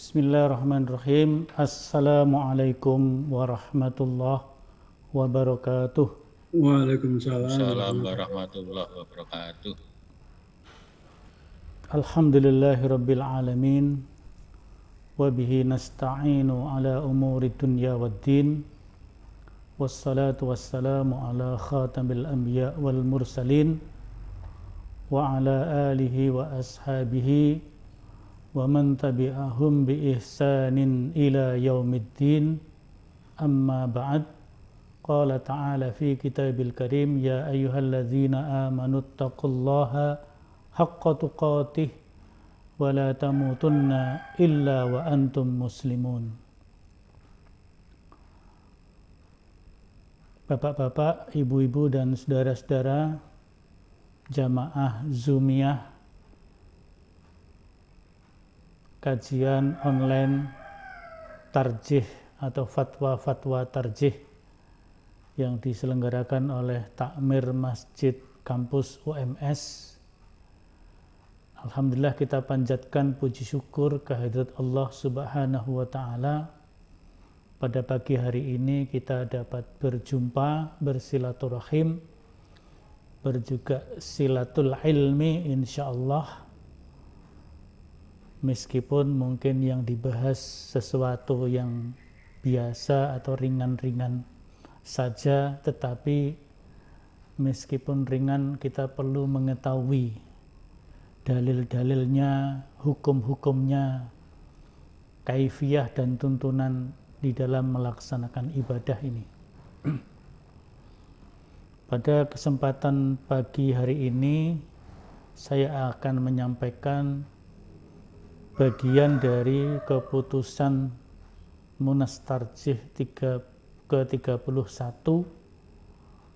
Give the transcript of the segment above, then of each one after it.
Bismillahirrahmanirrahim. Assalamualaikum warahmatullahi wabarakatuh. Waalaikumsalam Assalamualaikum warahmatullahi wabarakatuh. Alhamdulillahi rabbil alamin. Wabihi nasta'inu ala umuri dunya waddin. Wassalatu wassalamu ala khatamil anbiya wal mursalin. Wa ala alihi wa ashabihi ومن تبعهم بإحسان إلى يوم الدين أما بعد قال تعالى في كتاب الكريم يا أيها الذين آمنوا اتقوا الله حق تقاته ولا تموتن إلا وأنتم مسلمون Bapak-bapak, ibu-ibu dan saudara-saudara jamaah Zumiyah kajian online tarjih atau fatwa-fatwa tarjih yang diselenggarakan oleh Takmir Masjid Kampus UMS. Alhamdulillah kita panjatkan puji syukur kehadirat Allah Subhanahu wa taala. Pada pagi hari ini kita dapat berjumpa, bersilaturahim, berjuga silatul ilmi insya Allah meskipun mungkin yang dibahas sesuatu yang biasa atau ringan-ringan saja, tetapi meskipun ringan kita perlu mengetahui dalil-dalilnya, hukum-hukumnya, kaifiyah dan tuntunan di dalam melaksanakan ibadah ini. Pada kesempatan pagi hari ini, saya akan menyampaikan bagian dari keputusan Munas Tarjih ke-31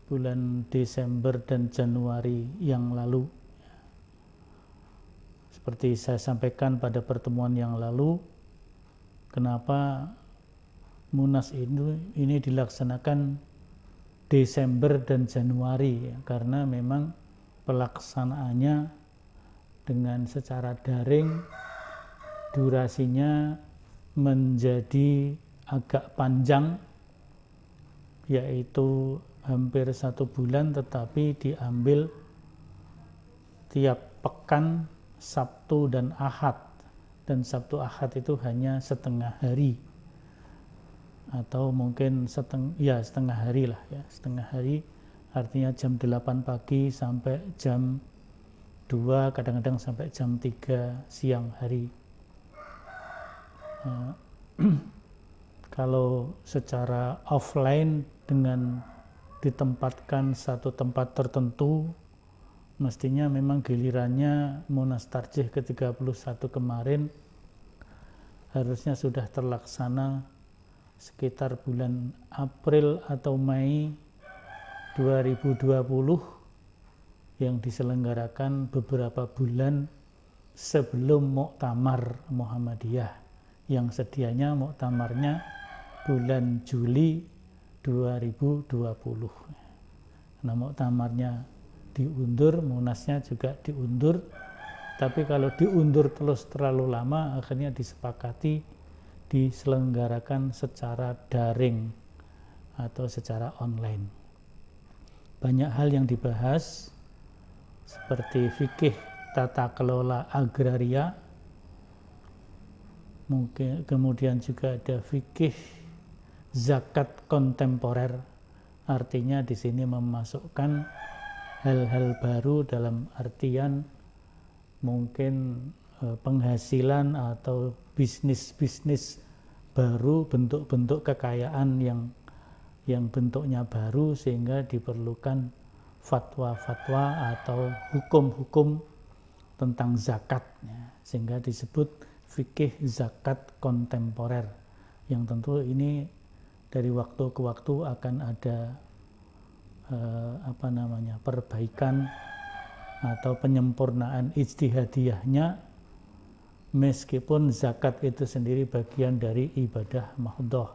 bulan Desember dan Januari yang lalu. Seperti saya sampaikan pada pertemuan yang lalu, kenapa Munas ini, ini dilaksanakan Desember dan Januari ya, karena memang pelaksanaannya dengan secara daring durasinya menjadi agak panjang yaitu hampir satu bulan tetapi diambil tiap pekan Sabtu dan Ahad dan Sabtu Ahad itu hanya setengah hari atau mungkin seteng ya setengah hari lah ya setengah hari artinya jam 8 pagi sampai jam 2 kadang-kadang sampai jam 3 siang hari Eh, kalau secara offline dengan ditempatkan satu tempat tertentu mestinya memang gilirannya Munas Tarjih ke-31 kemarin harusnya sudah terlaksana sekitar bulan April atau Mei 2020 yang diselenggarakan beberapa bulan sebelum Muktamar Muhammadiyah yang sedianya muktamarnya bulan Juli 2020. Nah, muktamarnya diundur, munasnya juga diundur. Tapi kalau diundur terus terlalu lama, akhirnya disepakati diselenggarakan secara daring atau secara online. Banyak hal yang dibahas seperti fikih tata kelola agraria mungkin kemudian juga ada fikih zakat kontemporer artinya di sini memasukkan hal-hal baru dalam artian mungkin e, penghasilan atau bisnis-bisnis baru bentuk-bentuk kekayaan yang yang bentuknya baru sehingga diperlukan fatwa-fatwa atau hukum-hukum tentang zakatnya sehingga disebut fikih zakat kontemporer yang tentu ini dari waktu ke waktu akan ada eh, apa namanya perbaikan atau penyempurnaan ijtihadiyahnya meskipun zakat itu sendiri bagian dari ibadah mahdoh.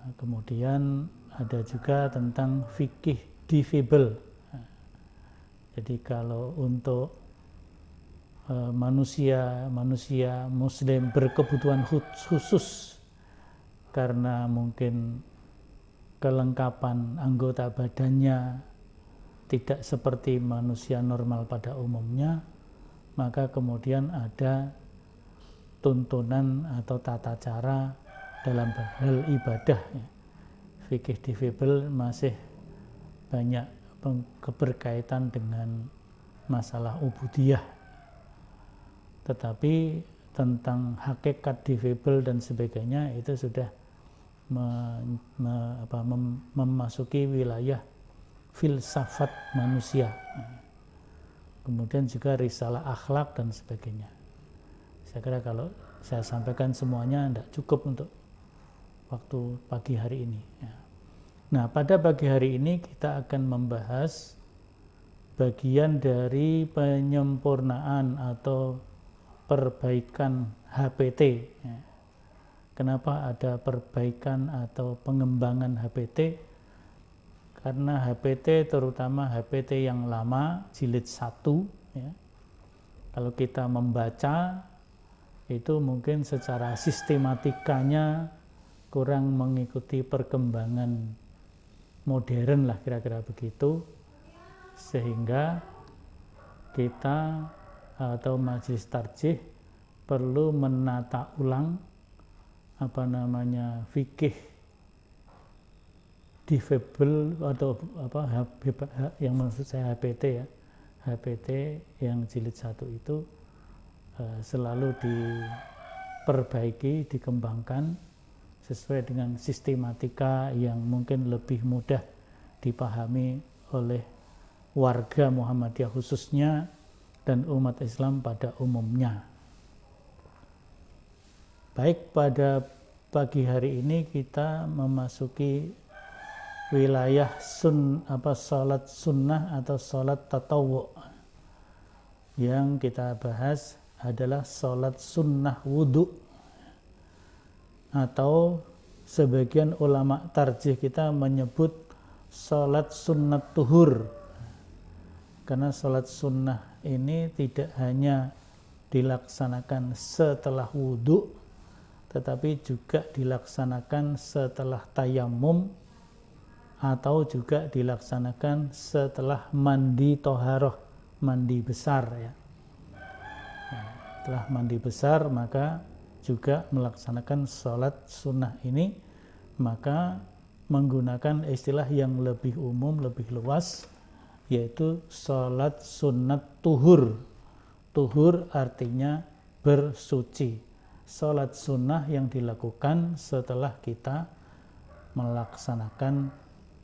Nah, kemudian ada juga tentang fikih difabel. Nah, jadi kalau untuk Eh, manusia manusia muslim berkebutuhan khusus karena mungkin kelengkapan anggota badannya tidak seperti manusia normal pada umumnya maka kemudian ada tuntunan atau tata cara dalam hal ibadah fikih difabel masih banyak keberkaitan dengan masalah ubudiyah tetapi tentang hakikat divable dan sebagainya itu sudah me, me, apa, mem, memasuki wilayah filsafat manusia. Kemudian juga risalah akhlak dan sebagainya. Saya kira kalau saya sampaikan semuanya tidak cukup untuk waktu pagi hari ini. Ya. Nah, pada pagi hari ini kita akan membahas bagian dari penyempurnaan atau perbaikan HPT. Ya. Kenapa ada perbaikan atau pengembangan HPT? Karena HPT terutama HPT yang lama jilid 1 ya. Kalau kita membaca itu mungkin secara sistematikanya kurang mengikuti perkembangan modern lah kira-kira begitu sehingga kita atau majelis tarjih perlu menata ulang apa namanya fikih difabel atau apa yang maksud saya HPT ya HPT yang jilid satu itu eh, selalu diperbaiki dikembangkan sesuai dengan sistematika yang mungkin lebih mudah dipahami oleh warga Muhammadiyah khususnya dan umat Islam pada umumnya. Baik pada pagi hari ini kita memasuki wilayah sun apa salat sunnah atau salat tatawu yang kita bahas adalah salat sunnah wudhu atau sebagian ulama tarjih kita menyebut salat sunnah tuhur karena sholat sunnah ini tidak hanya dilaksanakan setelah wudhu, tetapi juga dilaksanakan setelah tayamum atau juga dilaksanakan setelah mandi toharoh, mandi besar ya. Nah, setelah mandi besar maka juga melaksanakan sholat sunnah ini maka menggunakan istilah yang lebih umum, lebih luas yaitu sholat sunat tuhur. Tuhur artinya bersuci. Sholat sunnah yang dilakukan setelah kita melaksanakan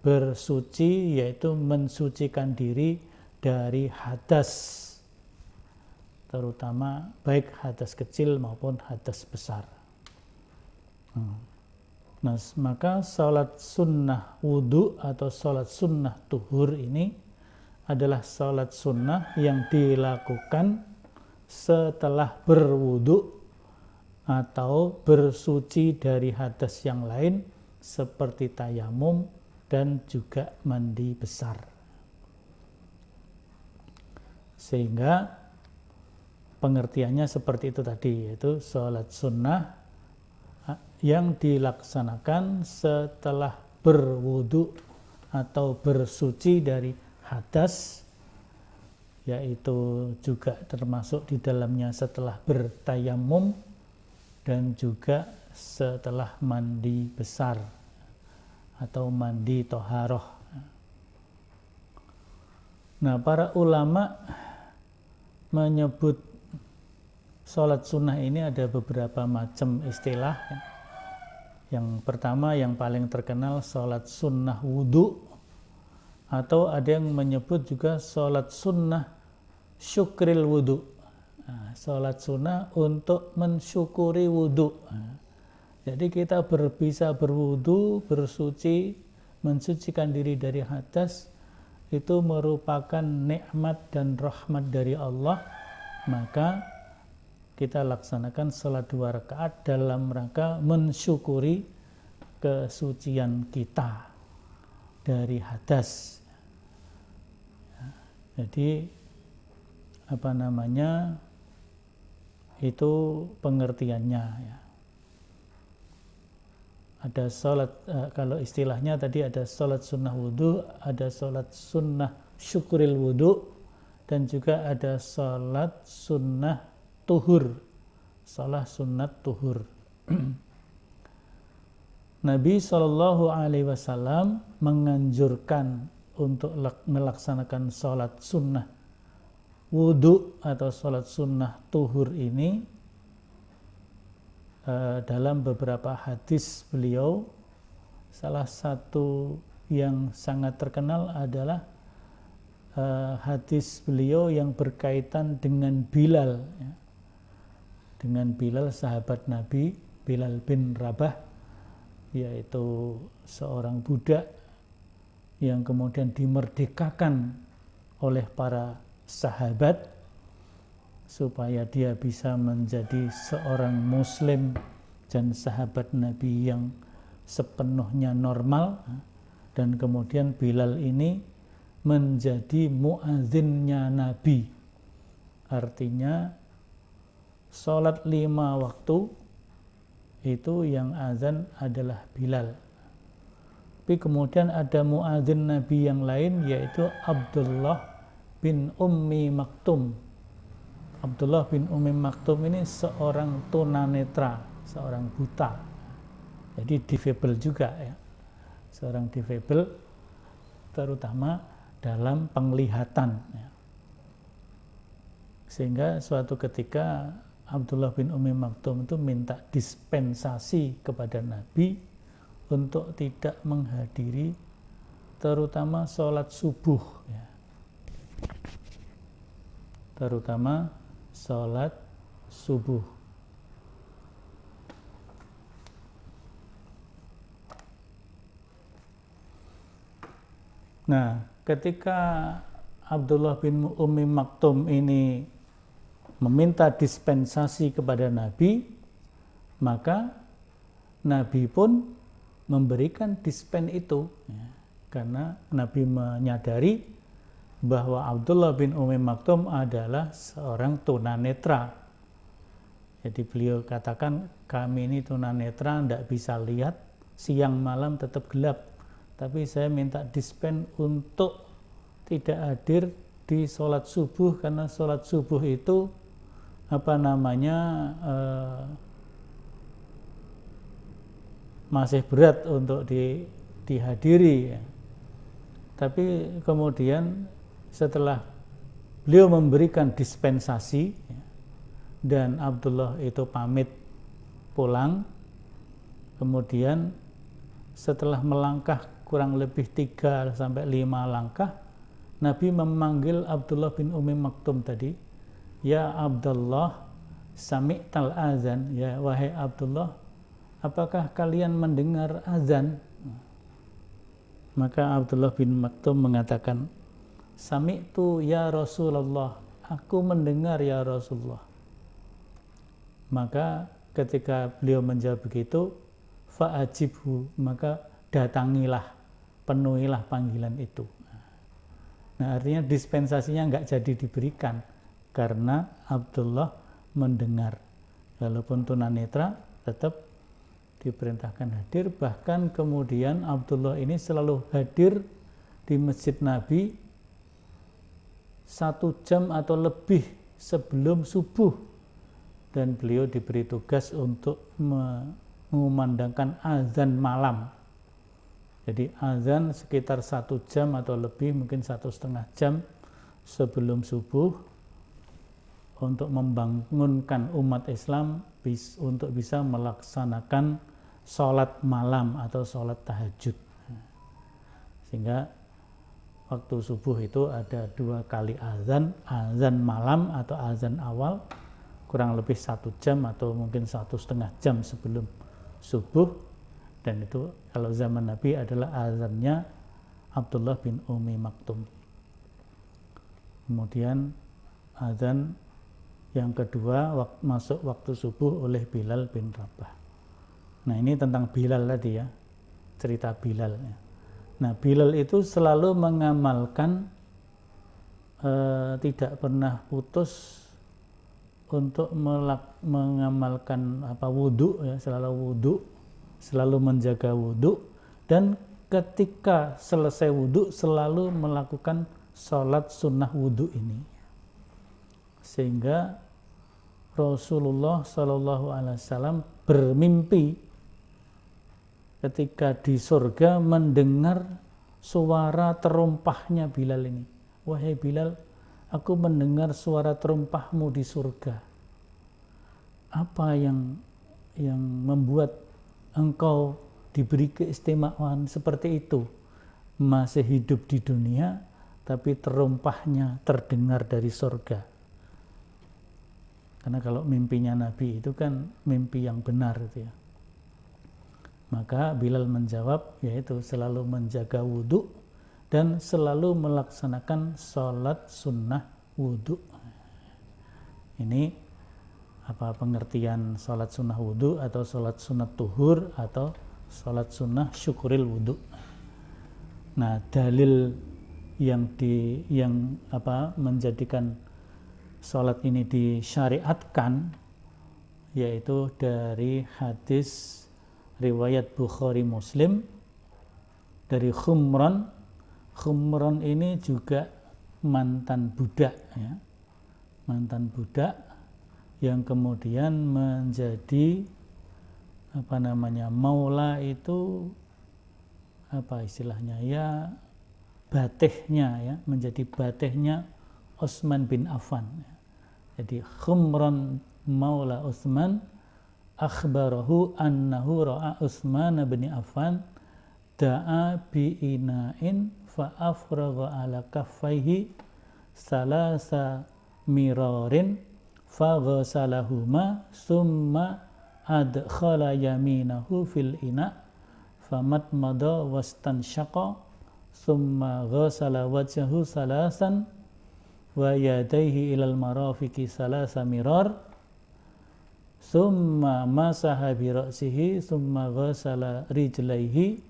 bersuci yaitu mensucikan diri dari hadas terutama baik hadas kecil maupun hadas besar. Hmm. Nah, maka sholat sunnah wudhu atau sholat sunnah tuhur ini adalah salat sunnah yang dilakukan setelah berwudhu atau bersuci dari hadas yang lain seperti tayamum dan juga mandi besar. Sehingga pengertiannya seperti itu tadi, yaitu sholat sunnah yang dilaksanakan setelah berwudhu atau bersuci dari hadas yaitu juga termasuk di dalamnya setelah bertayamum dan juga setelah mandi besar atau mandi toharoh. Nah, para ulama menyebut sholat sunnah ini ada beberapa macam istilah. Yang pertama, yang paling terkenal, sholat sunnah wudhu atau ada yang menyebut juga sholat sunnah syukril wudhu. Nah, sholat sunnah untuk mensyukuri wudhu. Nah, jadi kita berbisa berwudhu, bersuci, mensucikan diri dari hadas, itu merupakan nikmat dan rahmat dari Allah, maka kita laksanakan sholat dua rakaat dalam rangka mensyukuri kesucian kita dari hadas. Jadi apa namanya itu pengertiannya ya. Ada sholat, eh, kalau istilahnya tadi ada sholat sunnah wudhu, ada sholat sunnah syukuril wudhu, dan juga ada sholat sunnah tuhur, sholat sunnah tuhur. Nabi saw menganjurkan untuk melaksanakan sholat sunnah wudhu atau sholat sunnah tuhur ini eh, dalam beberapa hadis beliau salah satu yang sangat terkenal adalah eh, hadis beliau yang berkaitan dengan Bilal ya. dengan Bilal sahabat Nabi Bilal bin Rabah yaitu seorang budak yang kemudian dimerdekakan oleh para sahabat supaya dia bisa menjadi seorang muslim dan sahabat Nabi yang sepenuhnya normal dan kemudian Bilal ini menjadi muazinnya Nabi artinya sholat lima waktu itu yang azan adalah Bilal tapi kemudian ada muadzin Nabi yang lain yaitu Abdullah bin Ummi Maktum. Abdullah bin Ummi Maktum ini seorang tunanetra, seorang buta. Jadi difabel juga ya. Seorang difabel terutama dalam penglihatan. Ya. Sehingga suatu ketika Abdullah bin Ummi Maktum itu minta dispensasi kepada Nabi untuk tidak menghadiri terutama sholat subuh ya. terutama sholat subuh nah ketika Abdullah bin Ummi Maktum ini meminta dispensasi kepada Nabi maka Nabi pun memberikan dispen itu ya, karena Nabi menyadari bahwa Abdullah bin Umi Maktum adalah seorang tunanetra. Jadi beliau katakan kami ini tunanetra tidak bisa lihat siang malam tetap gelap. Tapi saya minta dispen untuk tidak hadir di sholat subuh karena sholat subuh itu apa namanya eh, masih berat untuk di, dihadiri. Tapi kemudian setelah beliau memberikan dispensasi dan Abdullah itu pamit pulang, kemudian setelah melangkah kurang lebih tiga sampai lima langkah, Nabi memanggil Abdullah bin Umi Maktum tadi, "Ya Abdullah, sami'tal azan." Ya wahai Abdullah, apakah kalian mendengar azan? Maka Abdullah bin Maktum mengatakan, Sami Sami'tu ya Rasulullah, aku mendengar ya Rasulullah. Maka ketika beliau menjawab begitu, fa'ajibhu, maka datangilah, penuhilah panggilan itu. Nah artinya dispensasinya nggak jadi diberikan, karena Abdullah mendengar. walaupun tunanetra tetap diperintahkan hadir bahkan kemudian Abdullah ini selalu hadir di masjid Nabi satu jam atau lebih sebelum subuh dan beliau diberi tugas untuk mengumandangkan azan malam jadi azan sekitar satu jam atau lebih mungkin satu setengah jam sebelum subuh untuk membangunkan umat Islam untuk bisa melaksanakan sholat malam atau sholat tahajud. Sehingga waktu subuh itu ada dua kali azan, azan malam atau azan awal, kurang lebih satu jam atau mungkin satu setengah jam sebelum subuh. Dan itu kalau zaman Nabi adalah azannya Abdullah bin Umi Maktum. Kemudian azan yang kedua masuk waktu subuh oleh Bilal bin Rabah. Nah ini tentang Bilal tadi ya, cerita Bilal. Ya. Nah Bilal itu selalu mengamalkan eh, tidak pernah putus untuk melak, mengamalkan apa wudhu ya selalu wudhu selalu menjaga wudhu dan ketika selesai wudhu selalu melakukan sholat sunnah wudhu ini sehingga Rasulullah Shallallahu Alaihi Wasallam bermimpi ketika di surga mendengar suara terompahnya Bilal ini. Wahai Bilal, aku mendengar suara terompahmu di surga. Apa yang yang membuat engkau diberi keistimewaan seperti itu? Masih hidup di dunia, tapi terompahnya terdengar dari surga. Karena kalau mimpinya Nabi itu kan mimpi yang benar itu ya. Maka Bilal menjawab, yaitu selalu menjaga wudhu dan selalu melaksanakan sholat sunnah wudhu. Ini apa pengertian sholat sunnah wudhu atau sholat sunnah tuhur atau sholat sunnah syukuril wudhu. Nah dalil yang di yang apa menjadikan sholat ini disyariatkan yaitu dari hadis riwayat Bukhari Muslim dari Khumran. Khumran ini juga mantan budak, ya. mantan budak yang kemudian menjadi apa namanya maula itu apa istilahnya ya batehnya ya menjadi batehnya osman bin Affan. Ya. Jadi Khumran maula osman akhbarahu annahu ra'a Utsman bin Affan da'a bi ina'in fa afragha ala kaffaihi salasa mirarin fa ghasalahuma summa adkhala yaminahu fil ina fa mada wastanshaqa summa ghasala wajhahu salasan wa yadayhi ilal marafiki salasa mirar summa masaha bi ra'sihi summa ghasala rijlaihi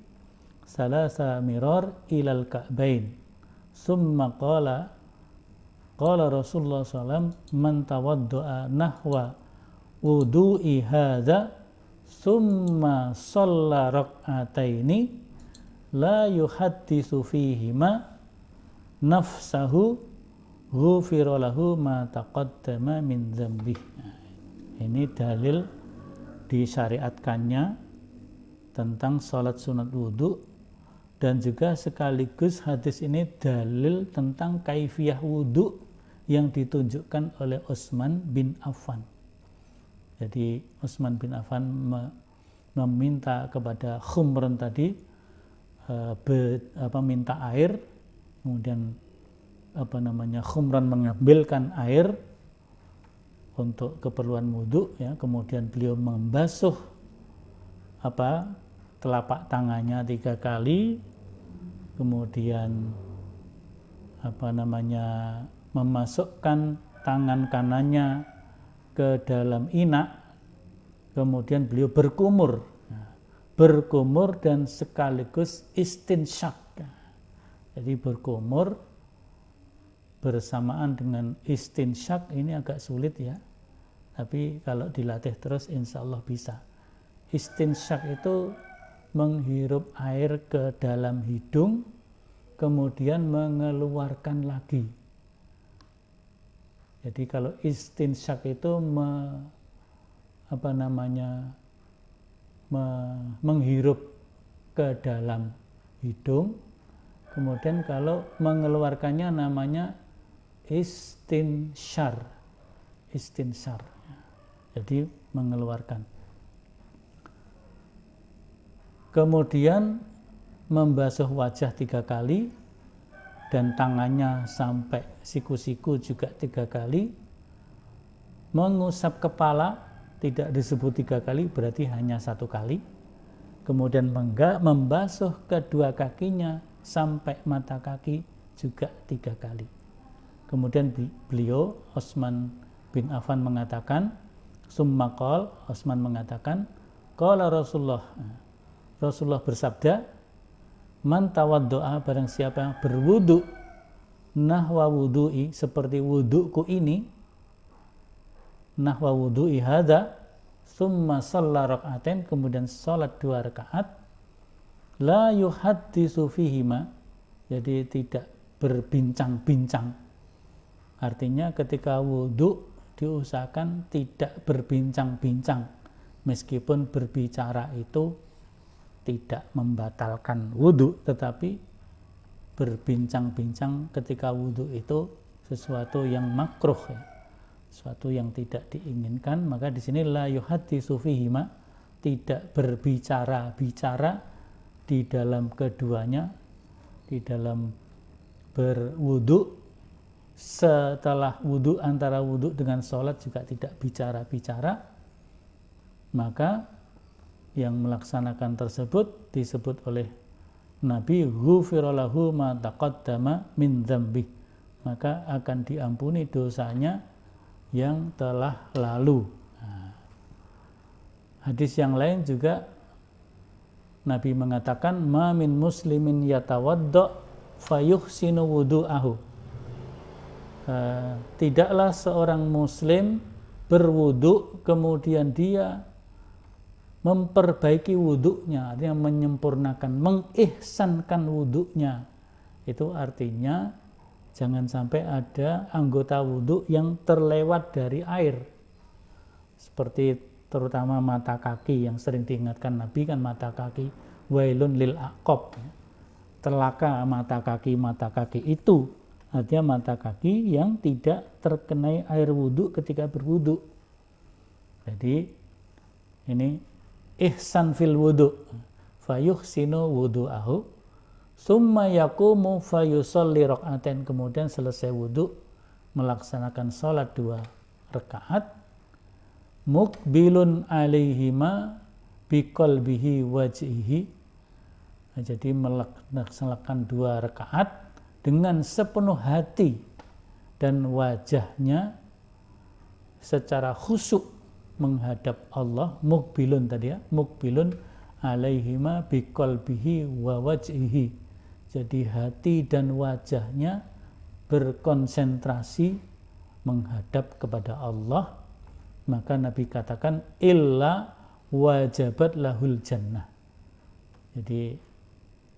salasa mirar ilal ka'bain summa qala qala Rasulullah SAW man tawaddu'a nahwa wudu'i hadha summa shalla rak'ataini la yuhaddisu fihima nafsahu ghufira lahu ma taqaddama min dzambih ini dalil disyariatkannya tentang sholat sunat wudhu dan juga sekaligus hadis ini dalil tentang kaifiyah wudhu yang ditunjukkan oleh Utsman bin Affan. Jadi Utsman bin Affan meminta kepada Khumran tadi e, be, minta air, kemudian apa namanya Khumran mengambilkan air untuk keperluan wudhu ya kemudian beliau membasuh apa telapak tangannya tiga kali kemudian apa namanya memasukkan tangan kanannya ke dalam inak kemudian beliau berkumur ya. berkumur dan sekaligus istinsyak ya. jadi berkumur bersamaan dengan istinsyak ini agak sulit ya tapi kalau dilatih terus insya Allah bisa istinsyak itu menghirup air ke dalam hidung kemudian mengeluarkan lagi jadi kalau istinsyak itu me, apa namanya me, menghirup ke dalam hidung kemudian kalau mengeluarkannya namanya istinsyar istinsyar jadi mengeluarkan. Kemudian membasuh wajah tiga kali dan tangannya sampai siku-siku juga tiga kali. Mengusap kepala tidak disebut tiga kali berarti hanya satu kali. Kemudian membasuh kedua kakinya sampai mata kaki juga tiga kali. Kemudian beliau Osman bin Affan mengatakan, Summa qal, Osman mengatakan, qala Rasulullah. Rasulullah bersabda, "Man doa barang siapa yang berwudu nahwa wudu'i seperti wudu'ku ini, nahwa wudu'i hadha summa shalla raka'atain, kemudian sholat dua rakaat, la yuhaddi sufihima Jadi tidak berbincang-bincang. Artinya ketika wudu' diusahakan tidak berbincang-bincang meskipun berbicara itu tidak membatalkan wudhu tetapi berbincang-bincang ketika wudhu itu sesuatu yang makruh ya. sesuatu yang tidak diinginkan maka di sini la yuhati sufihima tidak berbicara-bicara di dalam keduanya di dalam berwudhu setelah wudhu antara wudhu dengan sholat juga tidak bicara-bicara, maka yang melaksanakan tersebut disebut oleh Nabi ghufirallahu ma taqaddama min dhambih maka akan diampuni dosanya yang telah lalu. Nah, hadis yang lain juga Nabi mengatakan ma min muslimin yatawaddo fayuhsinu wudu'ahu Eh, tidaklah seorang muslim berwudhu kemudian dia memperbaiki wudhunya artinya menyempurnakan mengihsankan wudhunya itu artinya jangan sampai ada anggota wudhu yang terlewat dari air seperti terutama mata kaki yang sering diingatkan Nabi kan mata kaki wailun lil akob telaka mata kaki mata kaki itu Artinya mata kaki yang tidak terkenai air wudhu ketika berwudhu. Jadi ini ihsan fil wudhu. Fayuhsinu wudhu'ahu. Summa yakumu fayusolli rok'aten. Kemudian selesai wudhu melaksanakan sholat dua rekaat. Mukbilun alihima biqalbihi bihi jadi melaksanakan dua rekaat dengan sepenuh hati dan wajahnya secara khusyuk menghadap Allah mukbilun tadi ya mukbilun alaihima biqalbihi wa wajhihi jadi hati dan wajahnya berkonsentrasi menghadap kepada Allah maka Nabi katakan illa wajabat lahul jannah jadi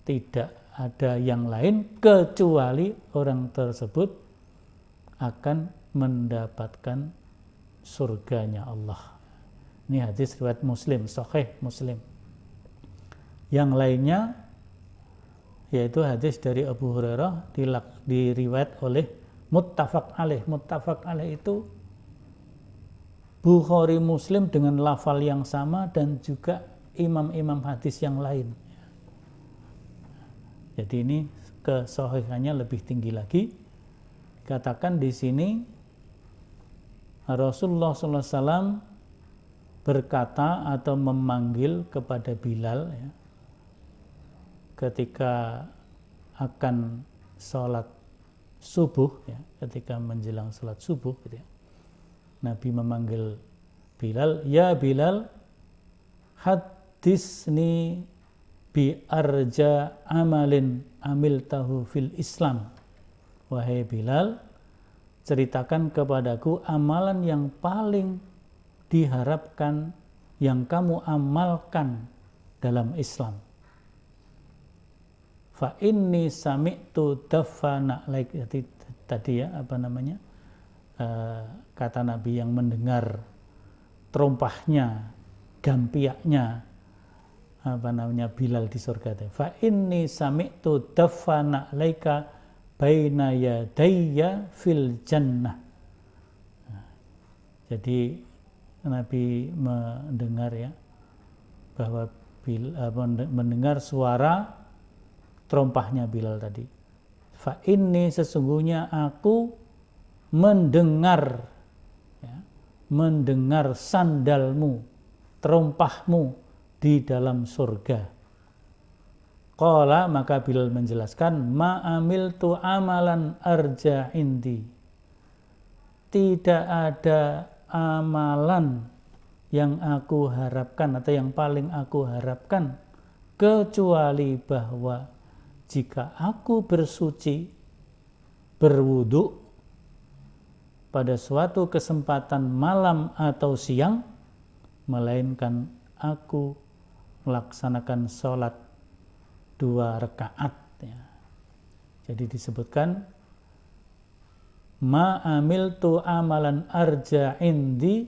tidak ada yang lain kecuali orang tersebut akan mendapatkan surganya Allah. Ini hadis riwayat Muslim, sahih Muslim. Yang lainnya yaitu hadis dari Abu Hurairah dilak, diriwayat oleh muttafaq alaih. Muttafaq alaih itu Bukhari Muslim dengan lafal yang sama dan juga imam-imam hadis yang lain. Jadi ini kesohihannya lebih tinggi lagi. Katakan di sini Rasulullah SAW berkata atau memanggil kepada Bilal ya, ketika akan sholat subuh ya, ketika menjelang sholat subuh gitu ya, Nabi memanggil Bilal, ya Bilal, hadisni bi arja amalin amil tahu fil Islam. Wahai Bilal, ceritakan kepadaku amalan yang paling diharapkan yang kamu amalkan dalam Islam. Fa inni sami'tu dafana like tadi ya apa namanya? Eh, kata Nabi yang mendengar terompahnya, gampiaknya apa namanya Bilal di surga tadi. Fa inni sami'tu dafana laika baina yadayya fil jannah. jadi Nabi mendengar ya bahwa Bil, mendengar suara terompahnya Bilal tadi. Fa inni sesungguhnya aku mendengar ya, mendengar sandalmu, terompahmu di dalam surga. Kola maka Bilal menjelaskan ma'amil tu amalan arja indi. Tidak ada amalan yang aku harapkan atau yang paling aku harapkan kecuali bahwa jika aku bersuci berwudu pada suatu kesempatan malam atau siang melainkan aku melaksanakan sholat dua rakaat. Ya. Jadi disebutkan ma tu amalan arja indi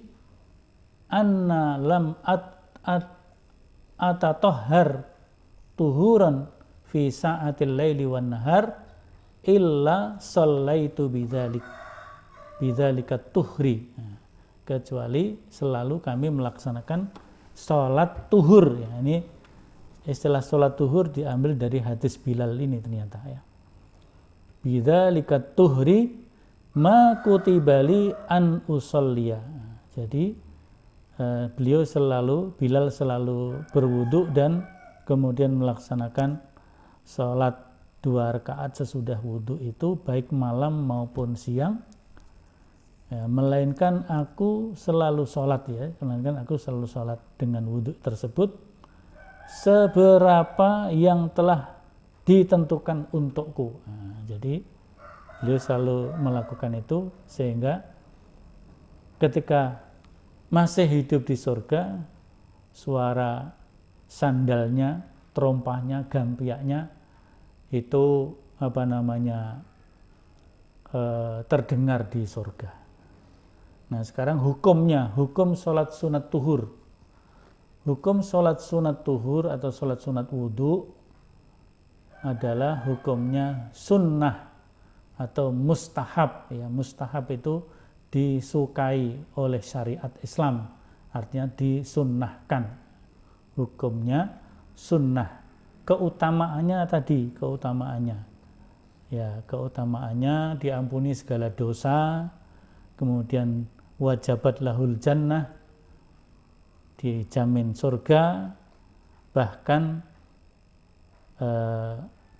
anna lam at at atatohhar tuhuran fi sa'atil layli wan nahar illa sallaitu bidzalik bidzalika tuhri nah, kecuali selalu kami melaksanakan sholat tuhur ya ini istilah sholat tuhur diambil dari hadis Bilal ini ternyata ya bidzalika tuhri ma kutibali an usolliya jadi eh, beliau selalu Bilal selalu berwudhu dan kemudian melaksanakan sholat dua rakaat sesudah wudhu itu baik malam maupun siang ya, melainkan aku selalu sholat ya melainkan aku selalu sholat dengan wudhu tersebut seberapa yang telah ditentukan untukku nah, jadi beliau selalu melakukan itu sehingga ketika masih hidup di surga suara sandalnya terompahnya gampiaknya itu apa namanya eh, terdengar di surga Nah sekarang hukumnya, hukum sholat sunat tuhur. Hukum sholat sunat tuhur atau sholat sunat wudhu adalah hukumnya sunnah atau mustahab. Ya, mustahab itu disukai oleh syariat Islam. Artinya disunnahkan. Hukumnya sunnah. Keutamaannya tadi, keutamaannya. Ya, keutamaannya diampuni segala dosa, kemudian wajabat lahul jannah dijamin surga bahkan eh,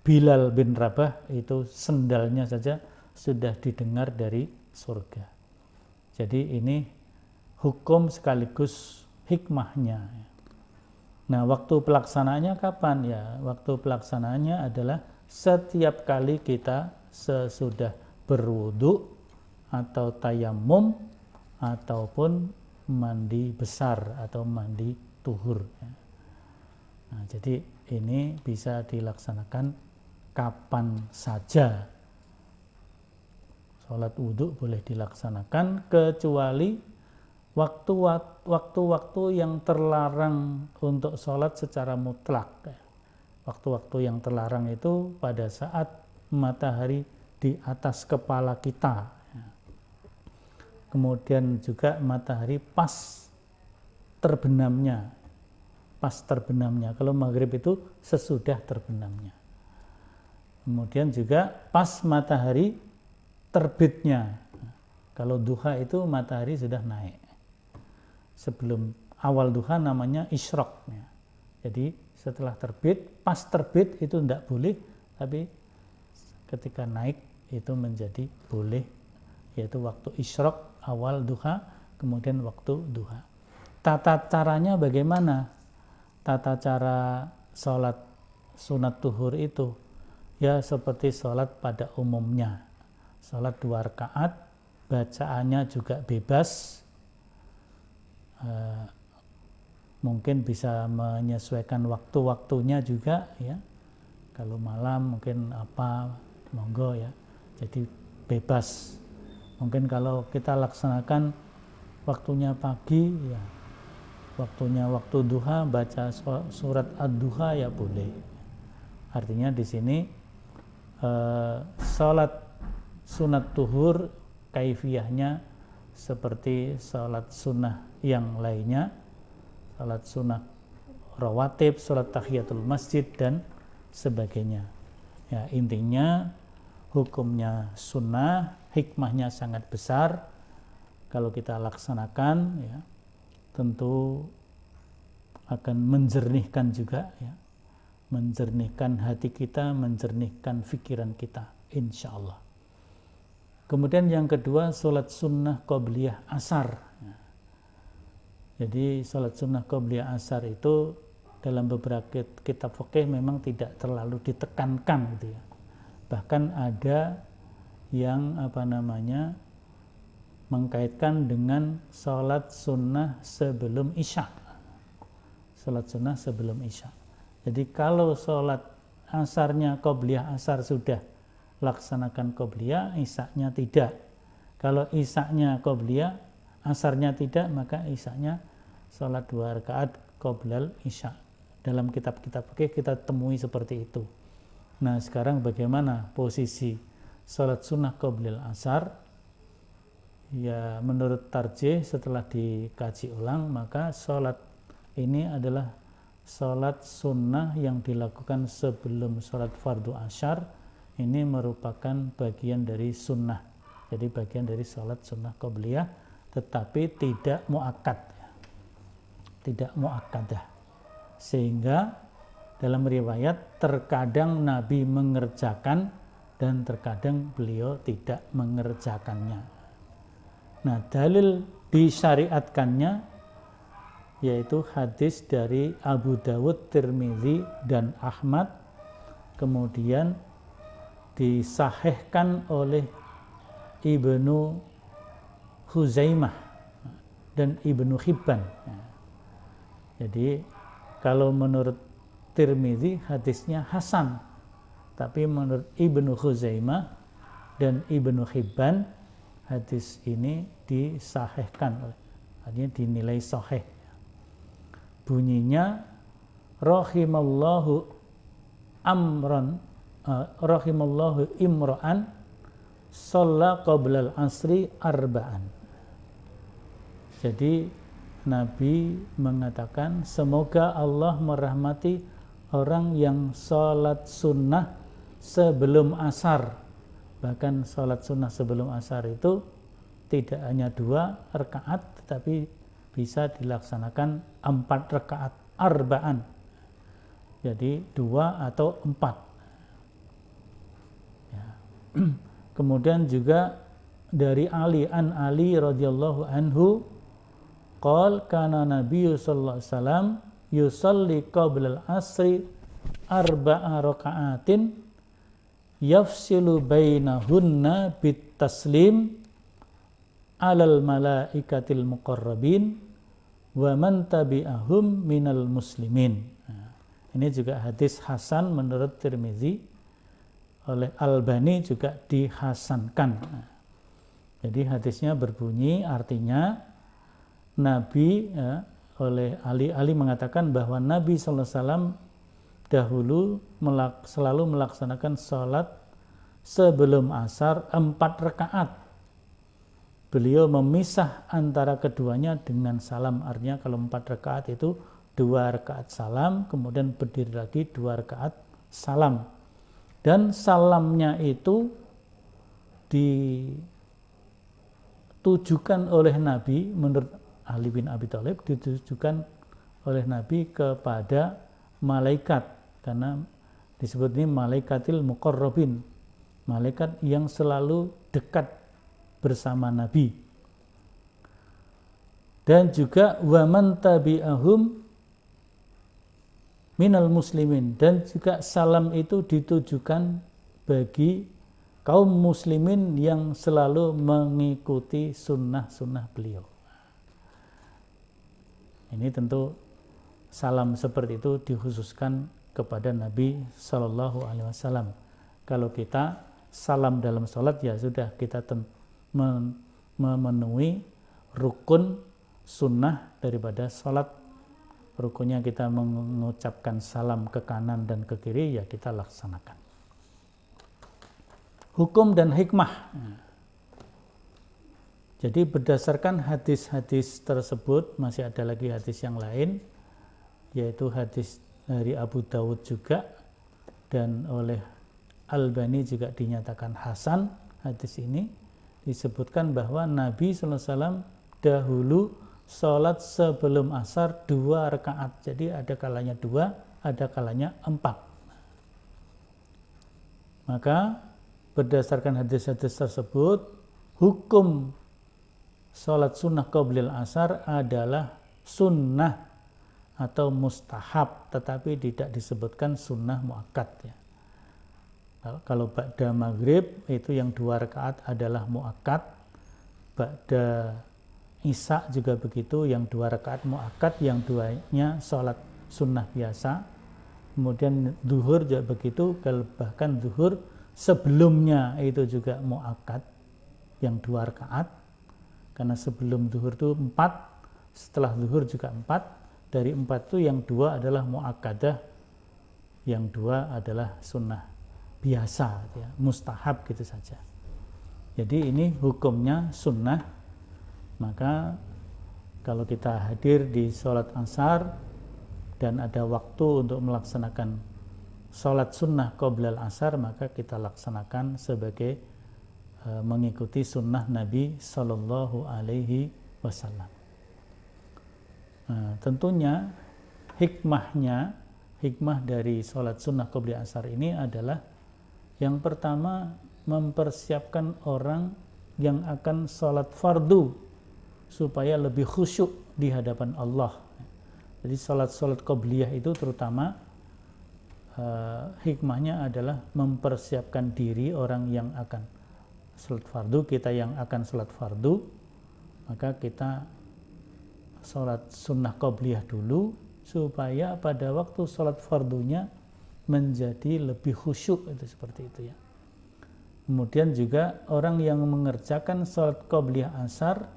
Bilal bin Rabah itu sendalnya saja sudah didengar dari surga jadi ini hukum sekaligus hikmahnya nah waktu pelaksanaannya kapan ya waktu pelaksanaannya adalah setiap kali kita sesudah berwudu atau tayamum ataupun mandi besar atau mandi tuhur. Nah, jadi ini bisa dilaksanakan kapan saja. Sholat wudhu boleh dilaksanakan kecuali waktu-waktu yang terlarang untuk sholat secara mutlak. Waktu-waktu yang terlarang itu pada saat matahari di atas kepala kita kemudian juga matahari pas terbenamnya pas terbenamnya kalau maghrib itu sesudah terbenamnya kemudian juga pas matahari terbitnya kalau duha itu matahari sudah naik sebelum awal duha namanya isyrok jadi setelah terbit pas terbit itu tidak boleh tapi ketika naik itu menjadi boleh yaitu waktu isyrok awal duha, kemudian waktu duha. Tata caranya bagaimana? Tata cara sholat sunat tuhur itu ya seperti sholat pada umumnya. Sholat dua rakaat, bacaannya juga bebas. E, mungkin bisa menyesuaikan waktu-waktunya juga ya. Kalau malam mungkin apa, monggo ya. Jadi bebas Mungkin kalau kita laksanakan waktunya pagi, ya waktunya waktu duha baca surat ad-duha ya boleh. Artinya di sini eh, salat sunat tuhur kaifiyahnya seperti salat sunnah yang lainnya, salat sunnah rawatib, salat tahiyatul masjid dan sebagainya. Ya, intinya hukumnya sunnah hikmahnya sangat besar kalau kita laksanakan ya tentu akan menjernihkan juga ya menjernihkan hati kita menjernihkan pikiran kita insya Allah kemudian yang kedua sholat sunnah qobliyah asar jadi sholat sunnah qobliyah asar itu dalam beberapa kitab fikih memang tidak terlalu ditekankan gitu ya bahkan ada yang apa namanya mengkaitkan dengan sholat sunnah sebelum isya. Sholat sunnah sebelum isya. Jadi kalau sholat asarnya qobliyah asar sudah laksanakan qobliyah, isaknya tidak. Kalau isaknya qobliyah, asarnya tidak, maka isaknya sholat dua rakaat qoblal isya. Dalam kitab-kitab oke -kitab kita temui seperti itu. Nah sekarang bagaimana posisi sholat sunnah qoblil asar ya menurut tarjih setelah dikaji ulang maka sholat ini adalah sholat sunnah yang dilakukan sebelum sholat fardu asyar ini merupakan bagian dari sunnah jadi bagian dari sholat sunnah qobliyah tetapi tidak muakat tidak mu'akadah sehingga dalam riwayat terkadang Nabi mengerjakan dan terkadang beliau tidak mengerjakannya. Nah, dalil disyariatkannya yaitu hadis dari Abu Dawud, Tirmidzi dan Ahmad kemudian disahihkan oleh Ibnu Huzaimah dan Ibnu Hibban. Jadi kalau menurut Tirmidzi hadisnya hasan tapi menurut Ibnu Khuzaimah dan Ibnu Hibban hadis ini disahihkan artinya dinilai sahih. Bunyinya rahimallahu amran uh, rahimallahu imra'an sholla qoblal asri arba'an. Jadi Nabi mengatakan semoga Allah merahmati orang yang sholat sunnah sebelum asar bahkan sholat sunnah sebelum asar itu tidak hanya dua rekaat tetapi bisa dilaksanakan empat rekaat arbaan jadi dua atau empat ya. kemudian juga dari Ali an Ali radhiyallahu anhu qol kana nabi sallallahu alaihi wasallam yusalli qabla al-asri arba'a raka'atin yafsilu bainahunna bitaslim alal malaikatil muqarrabin wa man tabi'ahum minal muslimin. Nah, ini juga hadis hasan menurut Tirmizi oleh Albani juga dihasankan. Nah, jadi hadisnya berbunyi artinya Nabi ya, oleh Ali Ali mengatakan bahwa Nabi SAW dahulu melak, selalu melaksanakan sholat sebelum asar empat rekaat. Beliau memisah antara keduanya dengan salam. Artinya kalau empat rekaat itu dua rekaat salam, kemudian berdiri lagi dua rekaat salam. Dan salamnya itu ditujukan oleh Nabi menurut Ali bin Abi Thalib ditujukan oleh Nabi kepada malaikat karena disebut ini malaikatil mukorrobin malaikat yang selalu dekat bersama nabi dan juga waman tabi'ahum minal muslimin dan juga salam itu ditujukan bagi kaum muslimin yang selalu mengikuti sunnah-sunnah beliau. Ini tentu salam seperti itu dikhususkan kepada Nabi Shallallahu Alaihi Wasallam. Kalau kita salam dalam sholat ya sudah kita memenuhi rukun sunnah daripada sholat. Rukunnya kita mengucapkan salam ke kanan dan ke kiri ya kita laksanakan. Hukum dan hikmah. Jadi berdasarkan hadis-hadis tersebut masih ada lagi hadis yang lain yaitu hadis dari Abu Dawud juga dan oleh Albani juga dinyatakan Hasan hadis ini disebutkan bahwa Nabi SAW dahulu sholat sebelum asar dua rakaat jadi ada kalanya dua ada kalanya empat maka berdasarkan hadis-hadis tersebut hukum sholat sunnah qoblil asar adalah sunnah atau mustahab tetapi tidak disebutkan sunnah muakat ya. Kalau ba'da maghrib itu yang dua rakaat adalah muakat ba'da isya juga begitu yang dua rakaat muakat yang duanya sholat sunnah biasa. Kemudian duhur juga begitu, bahkan duhur sebelumnya itu juga muakat yang dua rakaat. Karena sebelum duhur itu empat, setelah duhur juga empat, dari empat itu yang dua adalah muakkadah, yang dua adalah sunnah biasa, gitu ya, mustahab gitu saja. Jadi ini hukumnya sunnah, maka kalau kita hadir di sholat asar dan ada waktu untuk melaksanakan sholat sunnah qoblal asar, maka kita laksanakan sebagai eh, mengikuti sunnah Nabi Sallallahu Alaihi Wasallam. Nah, tentunya hikmahnya, hikmah dari sholat sunnah qobli asar ini adalah yang pertama mempersiapkan orang yang akan sholat fardu supaya lebih khusyuk di hadapan Allah. Jadi sholat-sholat qobliyah itu terutama uh, hikmahnya adalah mempersiapkan diri orang yang akan sholat fardu, kita yang akan sholat fardu, maka kita sholat sunnah qobliyah dulu supaya pada waktu sholat fardunya menjadi lebih khusyuk itu seperti itu ya. Kemudian juga orang yang mengerjakan sholat qobliyah asar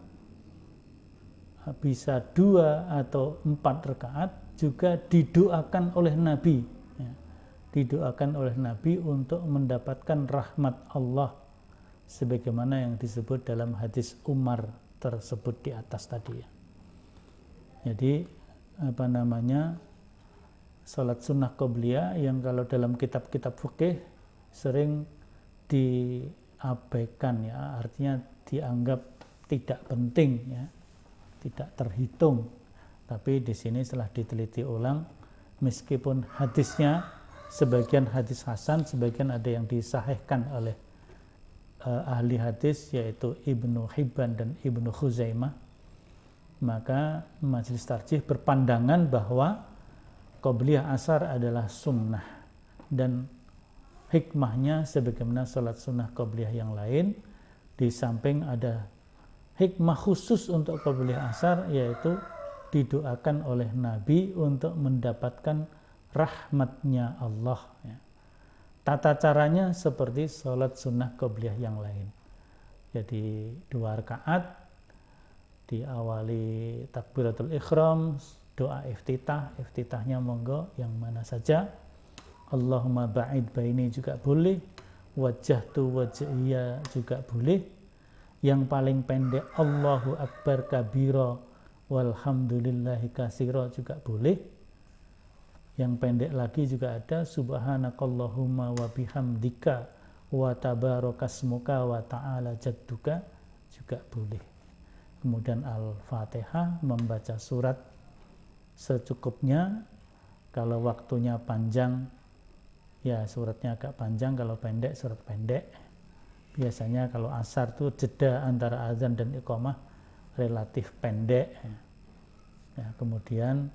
eh, bisa dua atau empat rakaat juga didoakan oleh Nabi. Ya. Didoakan oleh Nabi untuk mendapatkan rahmat Allah sebagaimana yang disebut dalam hadis Umar tersebut di atas tadi ya. Jadi apa namanya salat sunnah qobliyah yang kalau dalam kitab-kitab fikih sering diabaikan ya artinya dianggap tidak penting ya tidak terhitung tapi di sini setelah diteliti ulang meskipun hadisnya sebagian hadis hasan sebagian ada yang disahihkan oleh uh, ahli hadis yaitu Ibnu Hibban dan Ibnu Khuzaimah maka majelis tarjih berpandangan bahwa qobliyah asar adalah sunnah dan hikmahnya sebagaimana sholat sunnah qobliyah yang lain di samping ada hikmah khusus untuk qobliyah asar yaitu didoakan oleh Nabi untuk mendapatkan rahmatnya Allah. Ya. Tata caranya seperti sholat sunnah qobliyah yang lain. Jadi dua rakaat diawali takbiratul ikhram doa iftitah iftitahnya monggo yang mana saja Allahumma ba'id baini juga boleh wajah tu wajah iya juga boleh yang paling pendek Allahu Akbar kabiro walhamdulillahi kasiro juga boleh yang pendek lagi juga ada subhanakallahumma wa bihamdika wa tabarokasmuka wa ta'ala jadduka juga boleh kemudian Al-Fatihah, membaca surat secukupnya. Kalau waktunya panjang, ya suratnya agak panjang, kalau pendek surat pendek. Biasanya kalau asar itu jeda antara azan dan iqamah relatif pendek. Ya, kemudian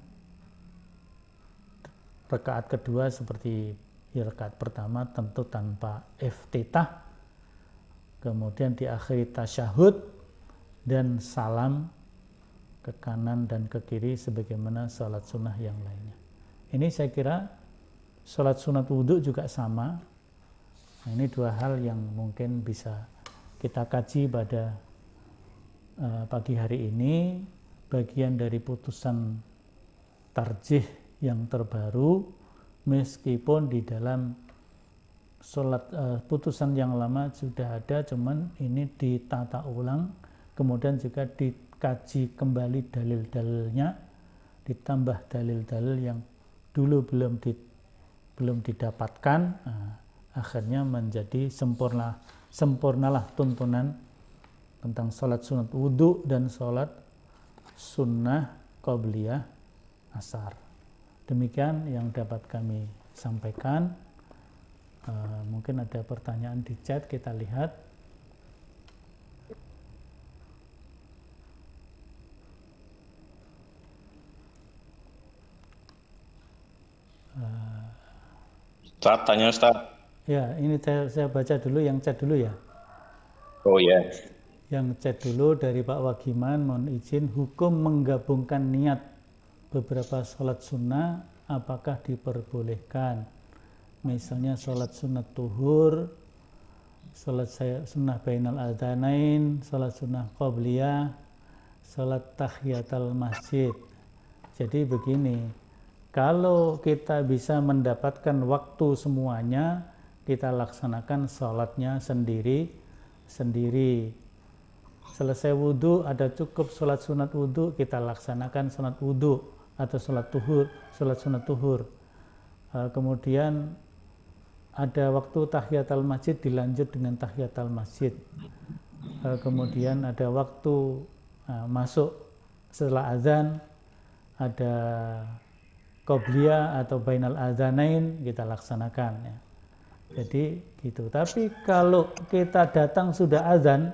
rekaat kedua seperti di rekaat pertama tentu tanpa iftitah. Kemudian diakhiri tasyahud dan salam ke kanan dan ke kiri sebagaimana sholat sunnah yang lainnya. Ini saya kira sholat sunat wudhu juga sama. Nah, ini dua hal yang mungkin bisa kita kaji pada uh, pagi hari ini. Bagian dari putusan tarjih yang terbaru, meskipun di dalam sholat uh, eh, putusan yang lama sudah ada, cuman ini ditata ulang kemudian juga dikaji kembali dalil-dalilnya, ditambah dalil-dalil yang dulu belum di, belum didapatkan, nah, akhirnya menjadi sempurna sempurnalah tuntunan tentang sholat sunat wudhu dan sholat sunnah qobliyah asar. Demikian yang dapat kami sampaikan. E, mungkin ada pertanyaan di chat, kita lihat. Ustaz, tanya Ustaz. Ya, ini saya, saya baca dulu yang chat dulu ya. Oh ya. Yes. Yang chat dulu dari Pak Wagiman, mohon izin, hukum menggabungkan niat beberapa sholat sunnah apakah diperbolehkan? Misalnya sholat sunnah tuhur, sholat sunnah bainal adhanain, sholat sunnah qobliyah, sholat tahiyatal masjid. Jadi begini, kalau kita bisa mendapatkan waktu semuanya, kita laksanakan sholatnya sendiri, sendiri. Selesai wudhu, ada cukup sholat sunat wudhu, kita laksanakan sunat wudhu atau sholat tuhur, sholat sunat tuhur. E, kemudian ada waktu tahiyat al masjid dilanjut dengan tahiyat al masjid. E, kemudian ada waktu e, masuk setelah azan, ada Qobliya atau Bainal Azanain kita laksanakan. Ya. Jadi gitu. Tapi kalau kita datang sudah azan,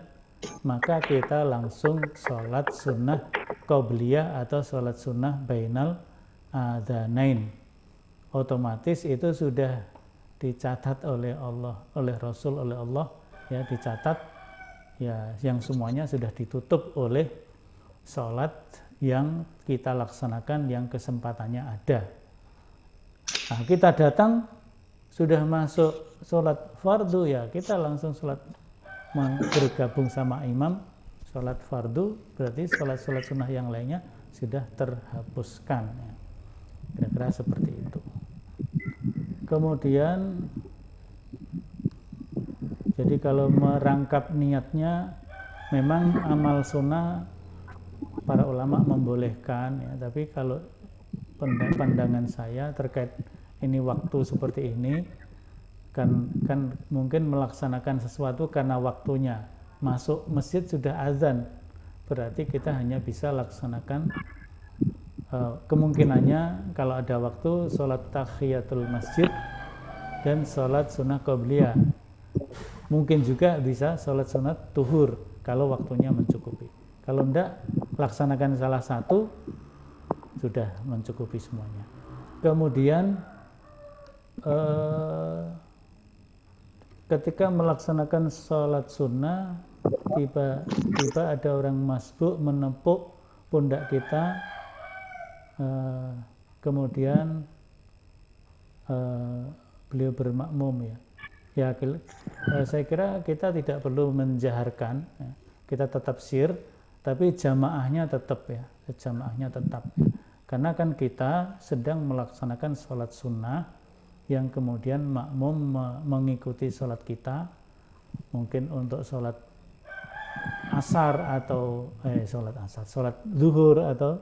maka kita langsung sholat sunnah Koblia atau sholat sunnah Bainal Azanain. Otomatis itu sudah dicatat oleh Allah, oleh Rasul, oleh Allah ya dicatat ya yang semuanya sudah ditutup oleh sholat yang kita laksanakan yang kesempatannya ada. Nah, kita datang sudah masuk sholat fardu ya kita langsung sholat bergabung sama imam sholat fardu berarti sholat-sholat sunnah yang lainnya sudah terhapuskan ya. kira-kira seperti itu kemudian jadi kalau merangkap niatnya memang amal sunnah para ulama membolehkan ya, tapi kalau pandangan saya terkait ini waktu seperti ini kan kan mungkin melaksanakan sesuatu karena waktunya masuk masjid sudah azan berarti kita hanya bisa laksanakan uh, kemungkinannya kalau ada waktu sholat tahiyatul masjid dan sholat sunnah qobliyah mungkin juga bisa sholat sunat tuhur kalau waktunya mencukupi kalau enggak laksanakan salah satu sudah mencukupi semuanya. Kemudian eh, ketika melaksanakan sholat sunnah tiba-tiba ada orang masbuk menepuk pundak kita eh, kemudian eh, beliau bermakmum ya ya eh, saya kira kita tidak perlu menjaharkan ya. kita tetap sir tapi jamaahnya tetap ya, jamaahnya tetap. ya. Karena kan kita sedang melaksanakan sholat sunnah yang kemudian makmum mengikuti sholat kita, mungkin untuk sholat asar atau eh, sholat asar, sholat zuhur atau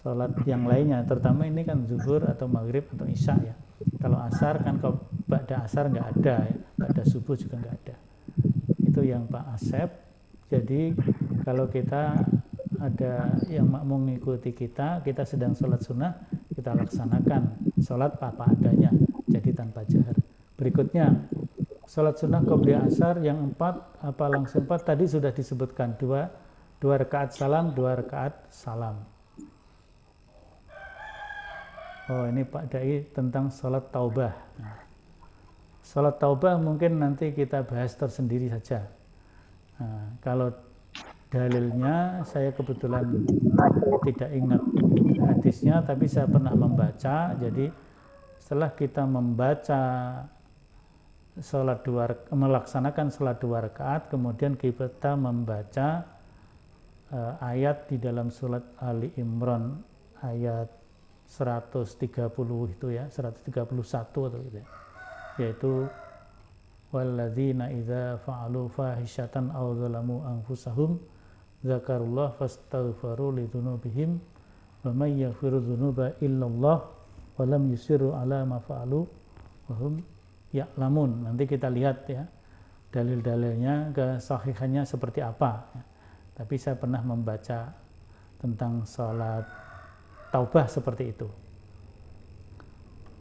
sholat yang lainnya. Terutama ini kan zuhur atau maghrib atau isya ya. Kalau asar kan kalau pada asar nggak ada, ya. pada subuh juga nggak ada. Itu yang Pak Asep jadi kalau kita ada yang makmum mengikuti kita, kita sedang sholat sunnah, kita laksanakan sholat apa adanya, jadi tanpa jahar. Berikutnya, sholat sunnah qobliya asar yang empat, apa langsung empat, tadi sudah disebutkan, dua, dua rekaat salam, dua rekaat salam. Oh ini Pak Dai tentang sholat taubah. Sholat taubah mungkin nanti kita bahas tersendiri saja Nah, kalau dalilnya saya kebetulan tidak ingat hadisnya tapi saya pernah membaca jadi setelah kita membaca sholat dua melaksanakan sholat dua rakaat kemudian kita membaca uh, ayat di dalam surat Ali Imran ayat 130 itu ya 131 atau gitu ya, yaitu walladzina idza fa'alu fahishatan aw zalamu anfusahum zakarullah fastaghfiru li dzunubihim wa may yaghfiru dzunuba illallah wa lam yusiru ala ma fa'alu wa nanti kita lihat ya dalil-dalilnya kesahihannya seperti apa tapi saya pernah membaca tentang salat taubah seperti itu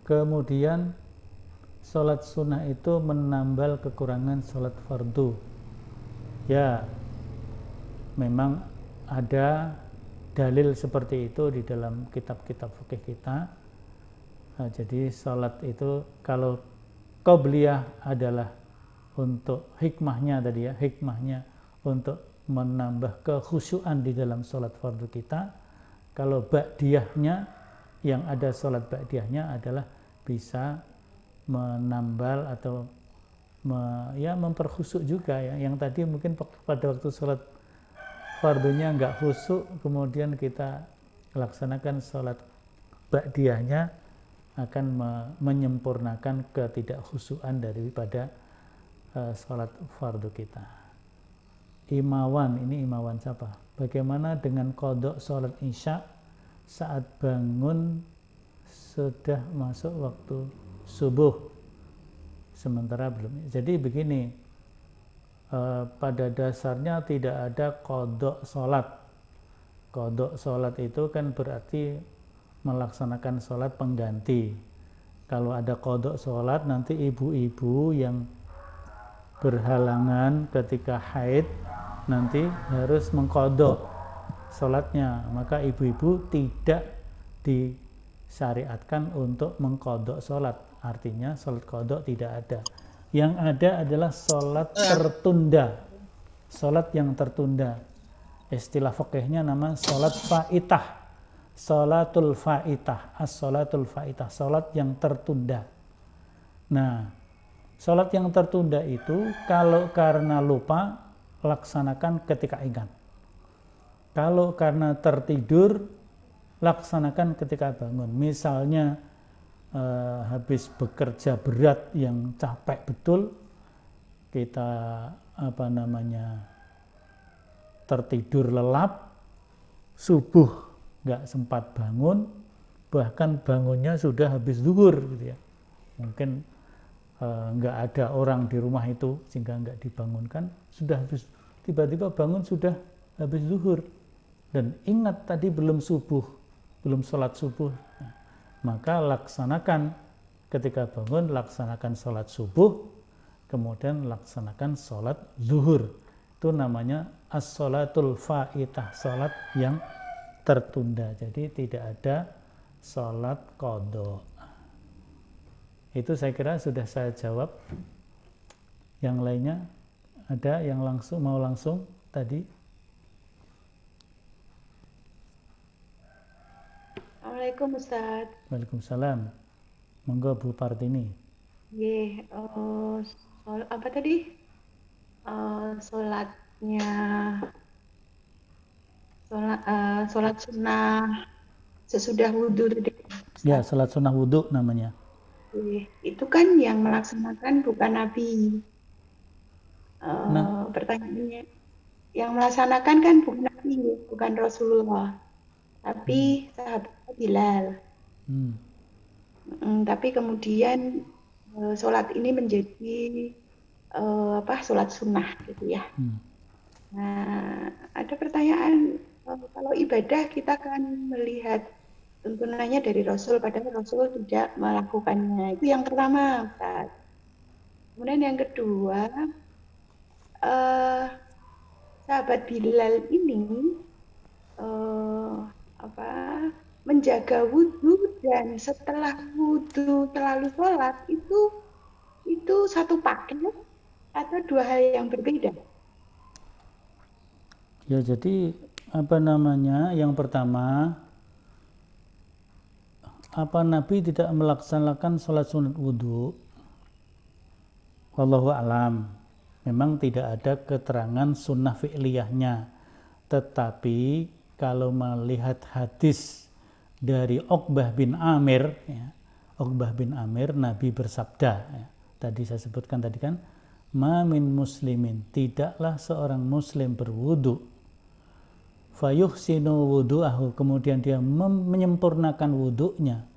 kemudian sholat sunnah itu menambal kekurangan sholat fardu. Ya, memang ada dalil seperti itu di dalam kitab-kitab fikih kita. Nah, jadi sholat itu kalau qobliyah adalah untuk hikmahnya tadi ya, hikmahnya untuk menambah kekhusyuan di dalam sholat fardu kita. Kalau ba'diyahnya, yang ada sholat ba'diyahnya adalah bisa menambal atau me, ya memperkhusuk juga ya. Yang tadi mungkin pada waktu sholat fardunya nggak khusuk, kemudian kita laksanakan sholat ba'diyahnya akan me, menyempurnakan ketidakhusuan daripada uh, e, sholat fardu kita. Imawan, ini imawan siapa? Bagaimana dengan kodok sholat isya saat bangun sudah masuk waktu subuh sementara belum jadi begini eh, pada dasarnya tidak ada kodok sholat kodok sholat itu kan berarti melaksanakan sholat pengganti kalau ada kodok sholat nanti ibu-ibu yang berhalangan ketika haid nanti harus mengkodok sholatnya maka ibu-ibu tidak disyariatkan untuk mengkodok sholat Artinya sholat kodok tidak ada. Yang ada adalah sholat tertunda. Sholat yang tertunda. Istilah fakihnya nama sholat fa'itah. Sholatul fa'itah. As-sholatul fa'itah. Sholat yang tertunda. Nah, sholat yang tertunda itu kalau karena lupa, laksanakan ketika ingat. Kalau karena tertidur, laksanakan ketika bangun. Misalnya, eh, habis bekerja berat yang capek betul kita apa namanya tertidur lelap subuh nggak sempat bangun bahkan bangunnya sudah habis zuhur gitu ya mungkin nggak eh, nggak ada orang di rumah itu sehingga nggak dibangunkan sudah habis tiba-tiba bangun sudah habis zuhur dan ingat tadi belum subuh belum sholat subuh nah, maka laksanakan ketika bangun, laksanakan sholat subuh, kemudian laksanakan sholat zuhur. Itu namanya as-sholatul fa'itah, sholat yang tertunda. Jadi tidak ada sholat kodok. Itu saya kira sudah saya jawab. Yang lainnya ada yang langsung mau langsung tadi Assalamualaikum Ustaz. Waalaikumsalam. Monggo Bu Partini. Nggih, uh, sol, apa tadi? Uh, solatnya solat uh, solat sunnah sesudah wudhu tadi. Ya, solat sunnah wudhu namanya. Iya, itu kan yang melaksanakan bukan Nabi. Uh, nah. pertanyaannya yang melaksanakan kan bukan Nabi, bukan Rasulullah. Tapi hmm. sahabat Bilal. Hmm. Mm, tapi kemudian eh, sholat ini menjadi eh, apa sholat sunnah gitu ya. Hmm. Nah ada pertanyaan eh, kalau ibadah kita akan melihat tuntunannya dari Rasul, padahal Rasul tidak melakukannya. Itu yang pertama, Ustaz. Kemudian yang kedua, uh, sahabat Bilal ini uh, apa menjaga wudhu dan setelah wudhu terlalu sholat itu itu satu paket atau dua hal yang berbeda. Ya jadi apa namanya yang pertama apa Nabi tidak melaksanakan sholat sunat wudhu? Wallahu alam. Memang tidak ada keterangan sunnah fi'liyahnya. Tetapi kalau melihat hadis dari Uqbah bin Amir, ya, Uqbah bin Amir, Nabi bersabda, ya, tadi saya sebutkan tadi kan, Mamin muslimin, tidaklah seorang muslim berwudu. Fayuhsinu wudu'ahu, kemudian dia menyempurnakan wudu'nya.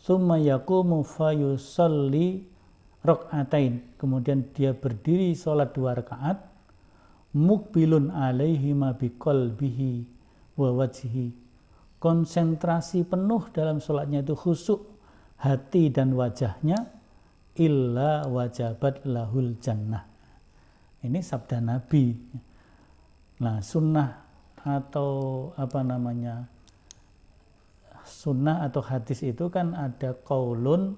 Summa yakumu fayusalli rak'atain Kemudian dia berdiri sholat dua rakaat. Mukbilun alaihima biqalbihi wa wajhihi konsentrasi penuh dalam sholatnya itu khusuk hati dan wajahnya illa wajabat lahul jannah ini sabda nabi nah sunnah atau apa namanya sunnah atau hadis itu kan ada kaulun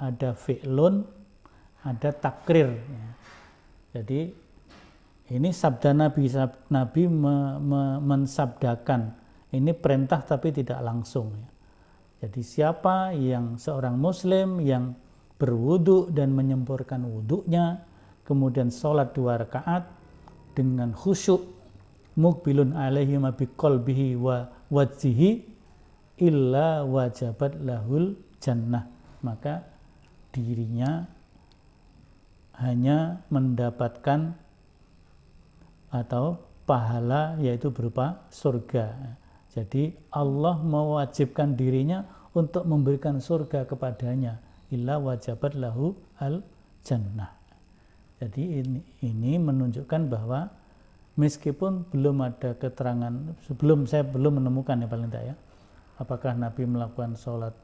ada fi'lun ada takrir jadi ini sabda nabi sabda nabi me, me, mensabdakan ini perintah tapi tidak langsung. Ya. Jadi siapa yang seorang muslim yang berwudu dan menyempurkan wudunya, kemudian sholat dua rakaat dengan khusyuk, mukbilun alaihi ma biqalbihi wa wajihi illa wajabat lahul jannah. Maka dirinya hanya mendapatkan atau pahala yaitu berupa surga. Jadi Allah mewajibkan dirinya untuk memberikan surga kepadanya. Illa wajabat lahu al jannah. Jadi ini, ini menunjukkan bahwa meskipun belum ada keterangan, sebelum saya belum menemukan ya paling tidak ya, apakah Nabi melakukan sholat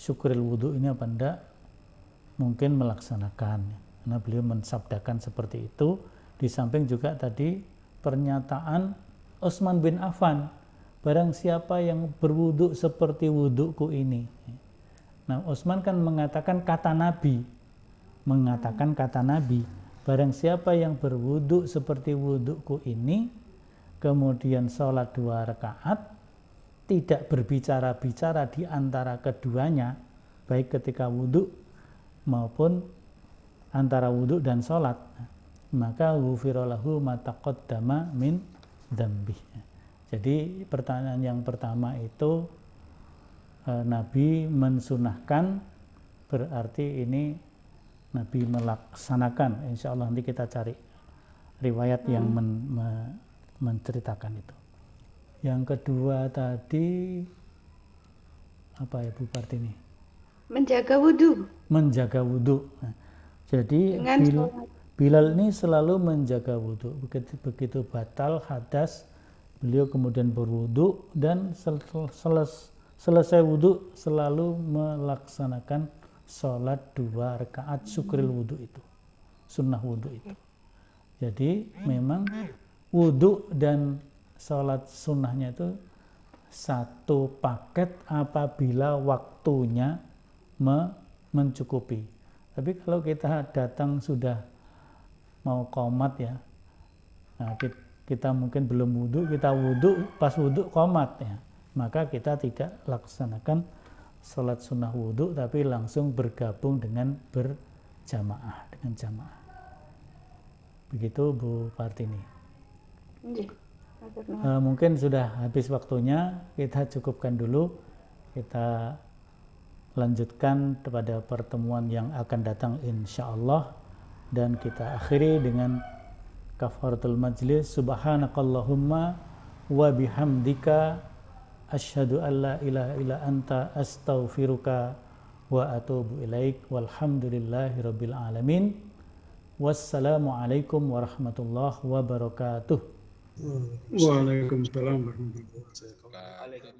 syukuril wudhu ini apa enggak, mungkin melaksanakan. Karena beliau mensabdakan seperti itu, di samping juga tadi pernyataan Utsman bin Affan barang siapa yang berwuduk seperti wudukku ini. Nah, Utsman kan mengatakan kata Nabi, mengatakan kata Nabi, barang siapa yang berwuduk seperti wudukku ini, kemudian sholat dua rakaat, tidak berbicara-bicara di antara keduanya, baik ketika wuduk maupun antara wuduk dan sholat, maka hufirolahu dama min dambih. Jadi pertanyaan yang pertama itu e, Nabi mensunahkan berarti ini Nabi melaksanakan. Insya Allah nanti kita cari riwayat hmm. yang men, me, menceritakan itu. Yang kedua tadi apa ya Bu Partini? Menjaga wudhu. Menjaga wudhu. Nah, jadi Bilal, Bilal ini selalu menjaga wudhu. Begitu, begitu batal hadas Beliau kemudian berwudhu dan sel selesai wudhu selalu melaksanakan sholat dua rakaat syukril wudhu itu. Sunnah wudhu itu. Jadi memang wudhu dan sholat sunnahnya itu satu paket apabila waktunya me mencukupi. Tapi kalau kita datang sudah mau komat ya, nah kita kita mungkin belum wudhu, kita wudhu, pas wudhu komat ya. Maka kita tidak laksanakan sholat sunnah wudhu, tapi langsung bergabung dengan berjamaah, dengan jamaah. Begitu Bu Partini. Uh, mungkin sudah habis waktunya, kita cukupkan dulu. Kita lanjutkan kepada pertemuan yang akan datang insya Allah. Dan kita akhiri dengan kafaratul majlis subhanakallahumma wa bihamdika asyhadu an la ilaha illa anta astaghfiruka wa atubu ilaik walhamdulillahi rabbil alamin wassalamualaikum warahmatullahi wabarakatuh Waalaikumsalam warahmatullahi wabarakatuh